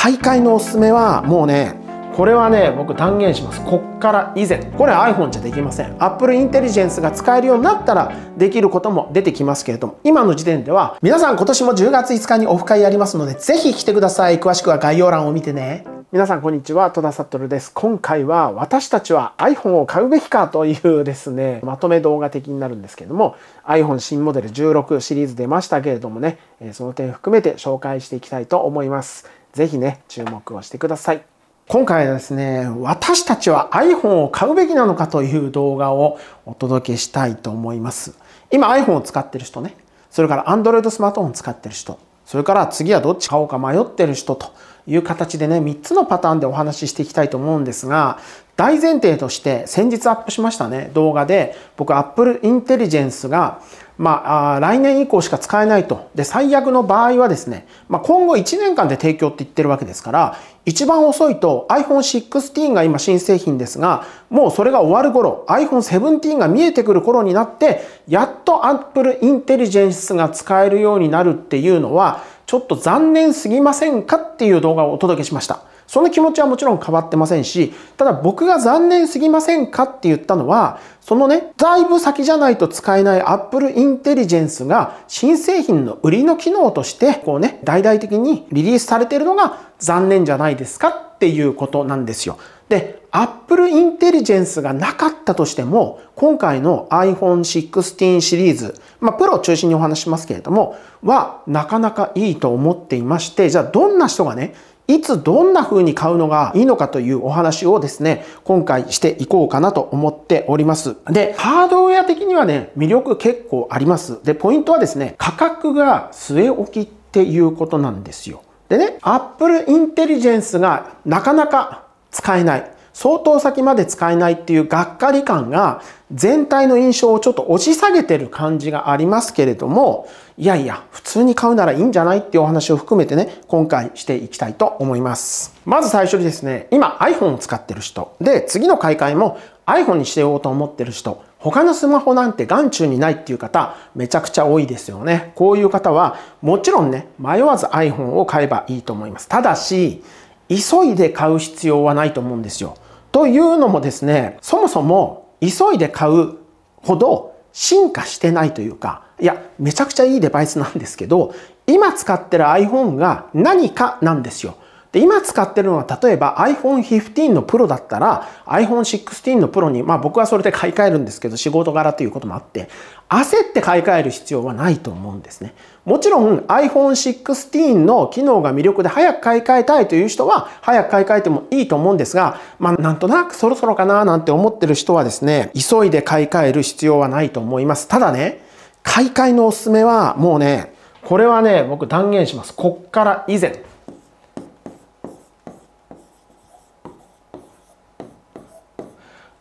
大会のおすすめはもうねこれはね僕断言しますこっから以前これ iPhone じゃできません Apple インテリジェンスが使えるようになったらできることも出てきますけれども今の時点では皆さん今年も10月5日にオフ会やりますので是非来てください詳しくは概要欄を見てね皆さんこんにちは戸田悟です今回は私たちは iPhone を買うべきかというですねまとめ動画的になるんですけども iPhone 新モデル16シリーズ出ましたけれどもねその点含めて紹介していきたいと思いますぜひね、注目をしてください。今回はですね、私たちは iPhone を買うべきなのかという動画をお届けしたいと思います。今 iPhone を使ってる人ね、それから Android スマートフォン使ってる人、それから次はどっち買おうか迷ってる人という形でね、3つのパターンでお話ししていきたいと思うんですが、大前提として先日アップしましたね、動画で、僕 Apple Intelligence が、まあ、来年以降しか使えないと。で、最悪の場合はですね、まあ、今後1年間で提供って言ってるわけですから、一番遅いと iPhone 16が今新製品ですが、もうそれが終わる頃、iPhone 17が見えてくる頃になって、やっと Apple Intelligence が使えるようになるっていうのは、ちょっと残念すぎませんかっていう動画をお届けしました。その気持ちはもちろん変わってませんし、ただ僕が残念すぎませんかって言ったのは、そのね、だいぶ先じゃないと使えない Apple Intelligence が新製品の売りの機能として、こうね、大々的にリリースされているのが残念じゃないですかっていうことなんですよ。で、Apple Intelligence がなかったとしても、今回の iPhone 16シリーズ、まあ、プロを中心にお話しますけれども、は、なかなかいいと思っていまして、じゃあどんな人がね、いつどんな風に買うのがいいのかというお話をですね、今回していこうかなと思っております。で、ハードウェア的にはね、魅力結構あります。で、ポイントはですね、価格が据え置きっていうことなんですよ。でね、Apple Intelligence がなかなか使えない。相当先まで使えないっていうがっかり感が全体の印象をちょっと押し下げてる感じがありますけれども、いやいや、普通に買うならいいんじゃないっていうお話を含めてね、今回していきたいと思います。まず最初にですね、今 iPhone を使ってる人、で、次の買い替えも iPhone にしてようと思ってる人、他のスマホなんて眼中にないっていう方、めちゃくちゃ多いですよね。こういう方は、もちろんね、迷わず iPhone を買えばいいと思います。ただし、急いで買う必要はないと思うんですよ。というのもですね、そもそも急いで買うほど進化してないというか、いや、めちゃくちゃいいデバイスなんですけど、今使ってる iPhone が何かなんですよ。で、今使ってるのは例えば iPhone 15のプロだったら iPhone 16のプロに、まあ僕はそれで買い替えるんですけど仕事柄ということもあって、焦って買い替える必要はないと思うんですね。もちろん iPhone 16の機能が魅力で早く買い替えたいという人は早く買い替えてもいいと思うんですが、まあなんとなくそろそろかななんて思ってる人はですね、急いで買い替える必要はないと思います。ただね、買い替えのおすすめはもうね、これはね、僕断言します。こっから以前。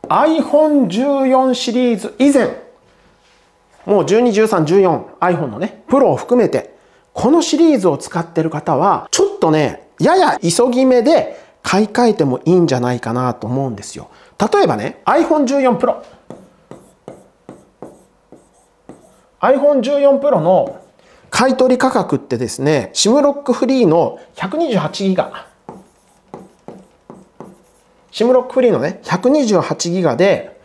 iPhone14 シリーズ以前、もう12、13、14、iPhone のね、プロを含めて、このシリーズを使ってる方は、ちょっとね、やや急ぎ目で買い替えてもいいんじゃないかなと思うんですよ。例えばね、iPhone14 Pro。iPhone14 Pro の買取価格ってですね、SIM ロックフリーの128ギガ。シムロックフリーのね、128ギガで、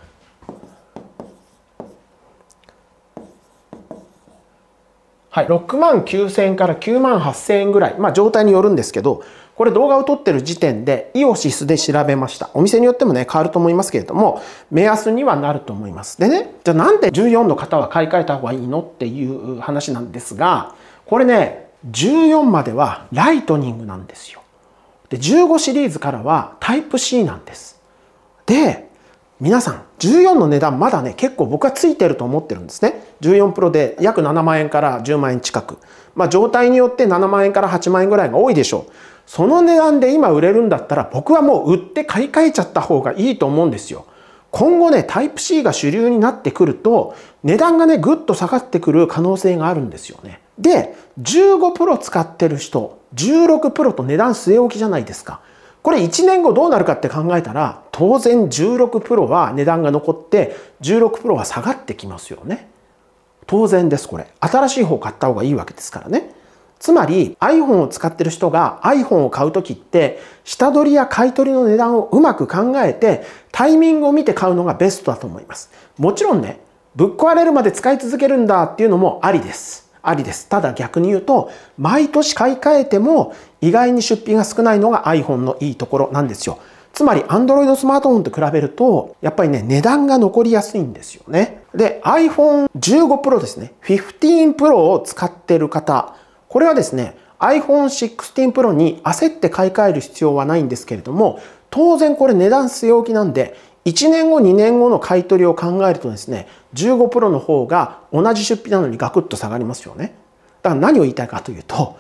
はい、6万9000円から9万8000円ぐらい、まあ状態によるんですけど、これ動画を撮ってる時点でイオシスで調べました。お店によってもね、変わると思いますけれども、目安にはなると思います。でね、じゃあなんで14の方は買い替えた方がいいのっていう話なんですが、これね、14まではライトニングなんですよ。で、15シリーズからはタイプ C なんです。で、皆さん、14の値段まだね、結構僕はついてると思ってるんですね。14プロで約7万円から10万円近く。まあ状態によって7万円から8万円ぐらいが多いでしょう。その値段で今売れるんだったら僕はもう売って買い替えちゃった方がいいと思うんですよ。今後ね、タイプ C が主流になってくると、値段がね、ぐっと下がってくる可能性があるんですよね。で、15プロ使ってる人、16プロと値段据え置きじゃないですか。これ1年後どうなるかって考えたら、当然16プロは値段が残って、16プロは下がってきますよね。当然です、これ。新しい方買った方がいいわけですからね。つまり iPhone を使ってる人が iPhone を買うときって下取りや買い取りの値段をうまく考えてタイミングを見て買うのがベストだと思います。もちろんね、ぶっ壊れるまで使い続けるんだっていうのもありです。ありです。ただ逆に言うと、毎年買い替えても意外に出費が少ないのが iPhone のいいところなんですよ。つまり Android スマートフォンと比べると、やっぱりね、値段が残りやすいんですよね。で、iPhone 15 Pro ですね。15 Pro を使ってる方、これはですね、iPhone 16 Pro に焦って買い替える必要はないんですけれども、当然これ値段据え置きなんで、1年後2年後の買い取りを考えるとですね15プロの方が同じ出費なのにガクッと下がりますよねだから何を言いたいかというと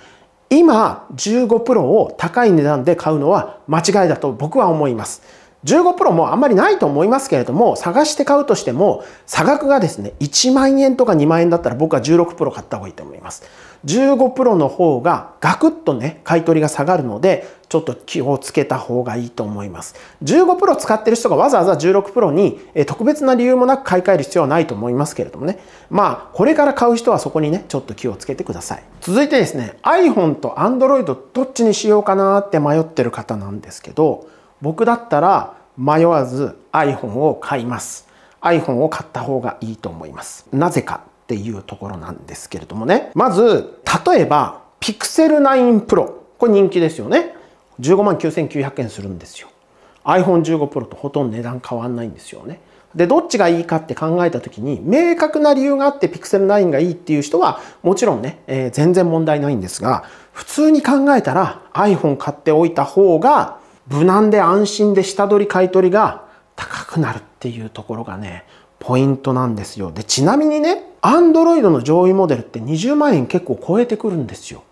今15プロを高い値段で買うのは間違いだと僕は思います15プロもあんまりないと思いますけれども探して買うとしても差額がですね1万円とか2万円だったら僕は16プロ買った方がいいと思います15プロの方がガクッとね、買い取りが下がるので、ちょっと気をつけた方がいいと思います。15プロ使ってる人がわざわざ16プロに特別な理由もなく買い替える必要はないと思いますけれどもね。まあ、これから買う人はそこにね、ちょっと気をつけてください。続いてですね、iPhone と Android どっちにしようかなって迷ってる方なんですけど、僕だったら迷わず iPhone を買います。iPhone を買った方がいいと思います。なぜかっていうところなんですけれどもね。まず、例えば、ピクセル l 9 Pro。これ人気ですよね。15万9900円するんですよ。iPhone15 Pro とほとんど値段変わんないんですよね。で、どっちがいいかって考えた時に、明確な理由があって Pixel 9がいいっていう人は、もちろんね、えー、全然問題ないんですが、普通に考えたら iPhone 買っておいた方が、無難で安心で下取り買い取りが高くなるっていうところがね、ポイントなんですよ。で、ちなみにね、Android の上位モデルって20万円結構超えてくるんですよ。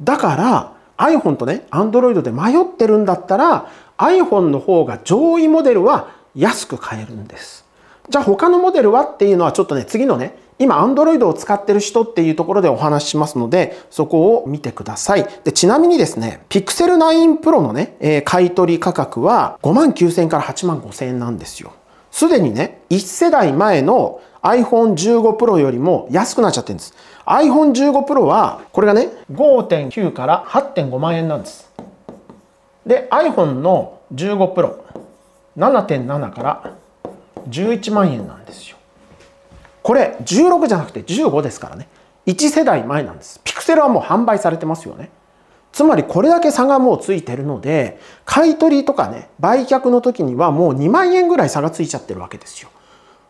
だから iPhone とね、Android で迷ってるんだったら iPhone の方が上位モデルは安く買えるんです。じゃあ他のモデルはっていうのはちょっとね、次のね、今 Android を使ってる人っていうところでお話ししますので、そこを見てください。で、ちなみにですね、Pixel 9 Pro のね、えー、買取価格は5万9000円から8万5000円なんですよ。すでにね、1世代前の iPhone 15 Pro よりも安くなっちゃってるんです。iPhone 15 Pro は、これがね、5.9から8.5万円なんです。で、iPhone の15 Pro、7.7から11万円なんですよ。これ、16じゃなくて15ですからね。1世代前なんです。ピクセルはもう販売されてますよね。つまりこれだけ差がもうついてるので、買い取りとかね、売却の時にはもう2万円ぐらい差がついちゃってるわけですよ。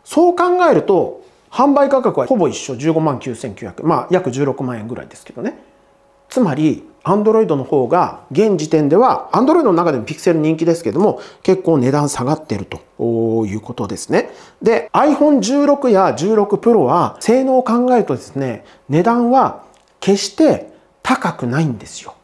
そう考えると、販売価格はほぼ一緒、15万9900、まあ約16万円ぐらいですけどね。つまり、アンドロイドの方が現時点では、アンドロイドの中でもピクセル人気ですけども、結構値段下がってるということですね。で、iPhone16 や16 Pro は性能を考えるとですね、値段は決して高くないんですよ。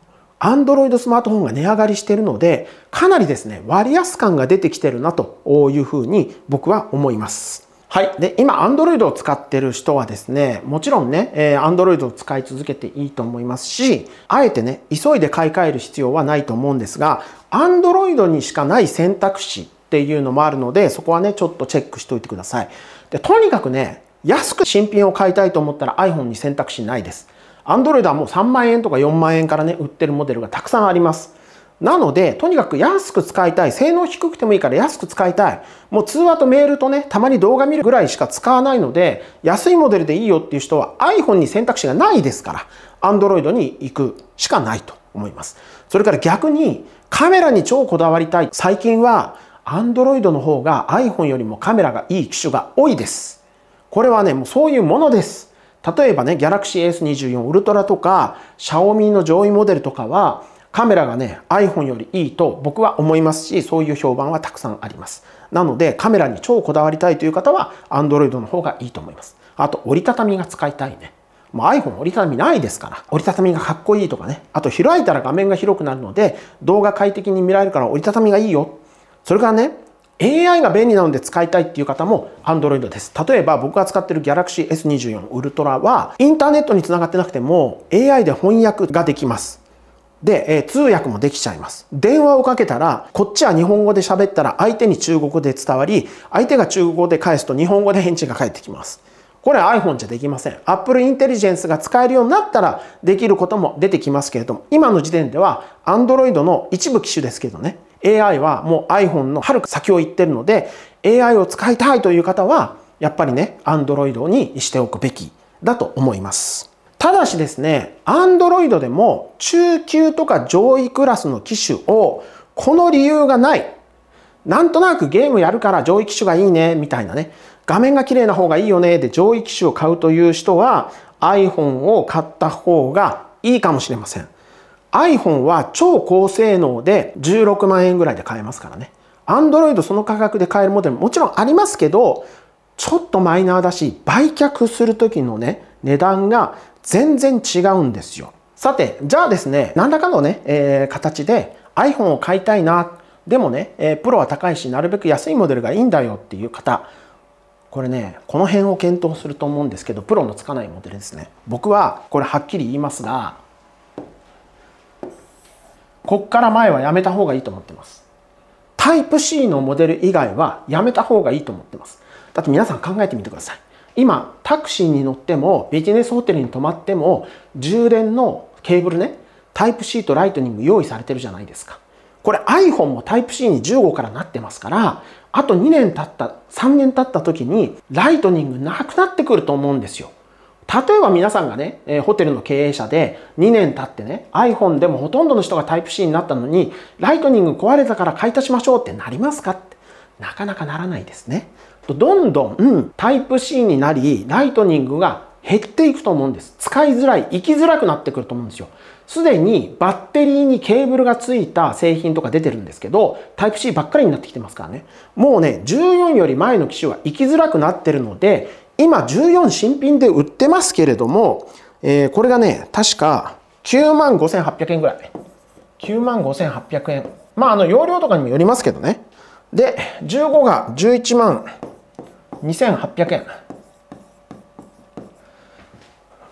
Android スマートフォンが値上がりしているので、かなりですね、割安感が出てきてるなというふうに僕は思います。はい。で、今、Android を使ってる人はですね、もちろんね、えー、Android を使い続けていいと思いますし、あえてね、急いで買い替える必要はないと思うんですが、Android にしかない選択肢っていうのもあるので、そこはね、ちょっとチェックしておいてください。で、とにかくね、安く新品を買いたいと思ったら iPhone に選択肢ないです。アンドロイドはもう3万円とか4万円からね、売ってるモデルがたくさんあります。なので、とにかく安く使いたい。性能低くてもいいから安く使いたい。もう通話とメールとね、たまに動画見るぐらいしか使わないので、安いモデルでいいよっていう人は iPhone に選択肢がないですから、Android に行くしかないと思います。それから逆に、カメラに超こだわりたい。最近は、Android の方が iPhone よりもカメラがいい機種が多いです。これはね、もうそういうものです。例えばね、Galaxy S24 Ultra とか、Xiaomi の上位モデルとかは、カメラがね、iPhone よりいいと僕は思いますし、そういう評判はたくさんあります。なので、カメラに超こだわりたいという方は、Android の方がいいと思います。あと、折りたたみが使いたいね。もう iPhone 折りたたみないですから、折りたたみがかっこいいとかね。あと、開いたら画面が広くなるので、動画快適に見られるから折りたたみがいいよ。それからね、AI が便利なので使いたいっていう方も Android です。例えば僕が使ってる Galaxy S24 Ultra はインターネットにつながってなくても AI で翻訳ができます。で、え通訳もできちゃいます。電話をかけたら、こっちは日本語で喋ったら相手に中国語で伝わり、相手が中国語で返すと日本語で返事が返ってきます。これ iPhone じゃできません。Apple Intelligence が使えるようになったらできることも出てきますけれども、今の時点では Android の一部機種ですけどね、AI はもう iPhone のはるか先を行ってるので、AI を使いたいという方は、やっぱりね、Android にしておくべきだと思います。ただしですね、Android でも中級とか上位クラスの機種をこの理由がない。なんとなくゲームやるから上位機種がいいね、みたいなね。画面が綺麗な方がいいよね、で上位機種を買うという人は iPhone を買った方がいいかもしれません。iPhone は超高性能で16万円ぐらいで買えますからね。Android その価格で買えるモデルもちろんありますけど、ちょっとマイナーだし、売却する時のね、値段が全然違うんですよ。さて、じゃあですね、何らかのね、えー、形で iPhone を買いたいな。でもね、えー、プロは高いし、なるべく安いモデルがいいんだよっていう方、これね、この辺を検討すると思うんですけど、プロのつかないモデルですね。僕は、これはっきり言いますが、こっから前はやめた方がいいと思ってます。タイプ C のモデル以外はやめた方がいいと思ってます。だって皆さん考えてみてください。今、タクシーに乗っても、ビジネスホテルに泊まっても、充電のケーブルね、タイプ C とライトニング用意されてるじゃないですか。これ iPhone もタイプ C に15からなってますから、あと2年経った、3年経った時にライトニングなくなってくると思うんですよ。例えば皆さんがね、えホテルの経営者で2年経ってね、iPhone でもほとんどの人が Type-C になったのに、ライトニング壊れたから買い足しましょうってなりますかって、なかなかならないですね。どんどん、うん、Type-C になり、ライトニングが減っていくと思うんです。使いづらい、生きづらくなってくると思うんですよ。すでにバッテリーにケーブルがついた製品とか出てるんですけど、Type-C ばっかりになってきてますからね。もうね、14より前の機種は生きづらくなってるので、今14新品で売ってますけれども、えー、これがね、確か9万5800円ぐらい。9万5800円。まあ、あの、容量とかにもよりますけどね。で、15が11万2800円。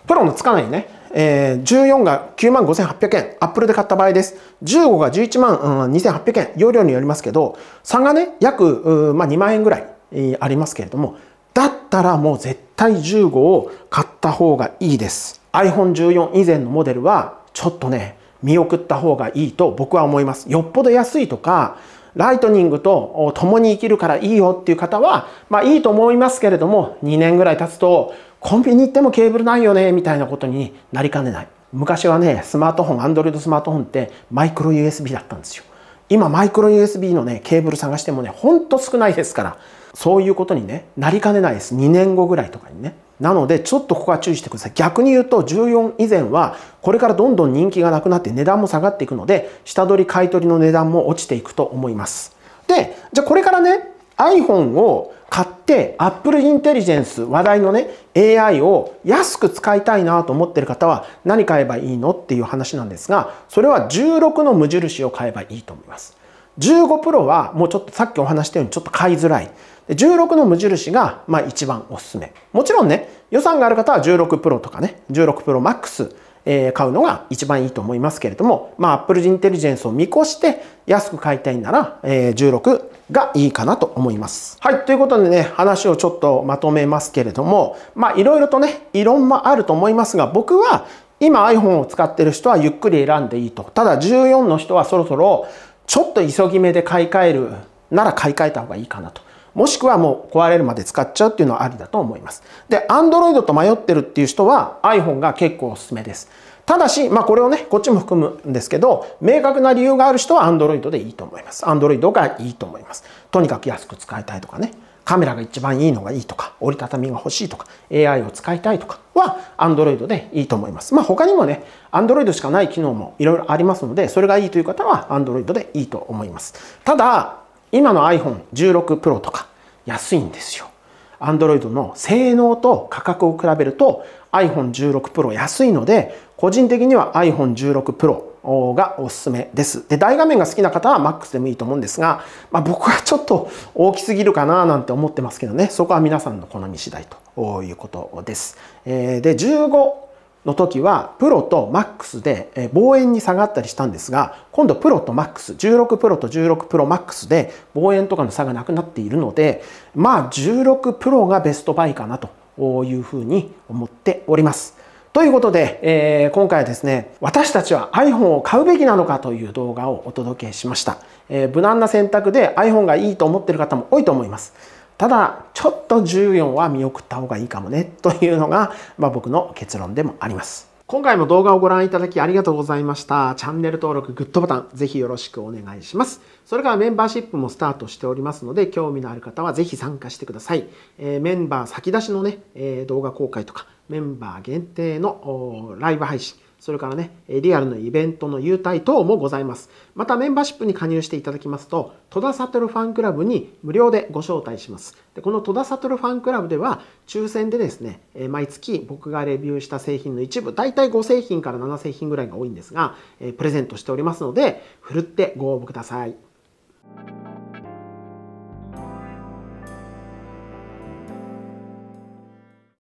プロのつかないね。えー、14が9万5800円、アップルで買った場合です。15が11万、うん、2800円、容量によりますけど、3がね、約、まあ、2万円ぐらい、えー、ありますけれども、だったらもう絶対15を買った方がいいです。iPhone14 以前のモデルはちょっとね、見送った方がいいと僕は思います。よっぽど安いとか、ライトニングと共に生きるからいいよっていう方は、まあいいと思いますけれども、2年ぐらい経つと、コンビニ行ってもケーブルないよね、みたいなことになりかねない。昔はね、スマートフォン、Android スマートフォンってマイクロ USB だったんですよ。今マイクロ USB のね、ケーブル探してもね、ほんと少ないですから、そういうことにね、なりかねないです。2年後ぐらいとかにね。なので、ちょっとここは注意してください。逆に言うと、14以前は、これからどんどん人気がなくなって値段も下がっていくので、下取り買取の値段も落ちていくと思います。で、じゃあこれからね、iPhone を買って Apple インテリジェンス話題のね AI を安く使いたいなと思ってる方は何買えばいいのっていう話なんですがそれは16の無印を買えばいいと思います15 Pro はもうちょっとさっきお話したようにちょっと買いづらいで16の無印が、まあ、一番おすすめ。もちろんね、予算がある方は16 Pro とかね、16 Pro Max、えー、買うのが一番いいと思いますけれども、まあ、Apple Intelligence を見越して安く買いたいなら、えー、16がいいかなと思います。はい、ということでね、話をちょっとまとめますけれども、まあ、いろいろとね、異論もあると思いますが、僕は今 iPhone を使ってる人はゆっくり選んでいいと。ただ14の人はそろそろちょっと急ぎ目で買い替えるなら買い替えた方がいいかなと。もしくはもう壊れるまで使っちゃうっていうのはありだと思います。で、Android と迷ってるっていう人は iPhone が結構おすすめです。ただし、まあこれをね、こっちも含むんですけど、明確な理由がある人は Android でいいと思います。Android がいいと思います。とにかく安く使いたいとかね、カメラが一番いいのがいいとか、折りたたみが欲しいとか、AI を使いたいとかは Android でいいと思います。まあ他にもね、Android しかない機能もいろいろありますので、それがいいという方は Android でいいと思います。ただ、今の iPhone16 Pro とか安いんですよ。Android の性能と価格を比べると iPhone16 Pro 安いので個人的には iPhone16 Pro がおすすめです。で、大画面が好きな方は MAX でもいいと思うんですが、まあ、僕はちょっと大きすぎるかななんて思ってますけどね、そこは皆さんの好み次第ということです。えー、で、15の時はプロとマックスで望遠に下がったりしたんですが今度プロとマックス16プロと16プロマックスで望遠とかの差がなくなっているのでまあ16プロがベストバイかなというふうに思っております。ということで、えー、今回はですね、私たちは iPhone を買うべきなのかという動画をお届けしました。えー、無難な選択で iPhone がいいと思ってる方も多いと思います。ただ、ちょっと14は見送った方がいいかもね、というのが、まあ、僕の結論でもあります。今回も動画をご覧いただきありがとうございました。チャンネル登録、グッドボタン、ぜひよろしくお願いします。それからメンバーシップもスタートしておりますので、興味のある方はぜひ参加してください。えー、メンバー先出しのね、えー、動画公開とか、メンバー限定のライブ配信、それからね、リアルのイベントの優待等もございます。またメンバーシップに加入していただきますと、戸田悟ファンクラブに無料でご招待します。でこの戸田悟ファンクラブでは、抽選でですね、毎月僕がレビューした製品の一部、大体5製品から7製品ぐらいが多いんですが、プレゼントしておりますので、ふるってご応募ください。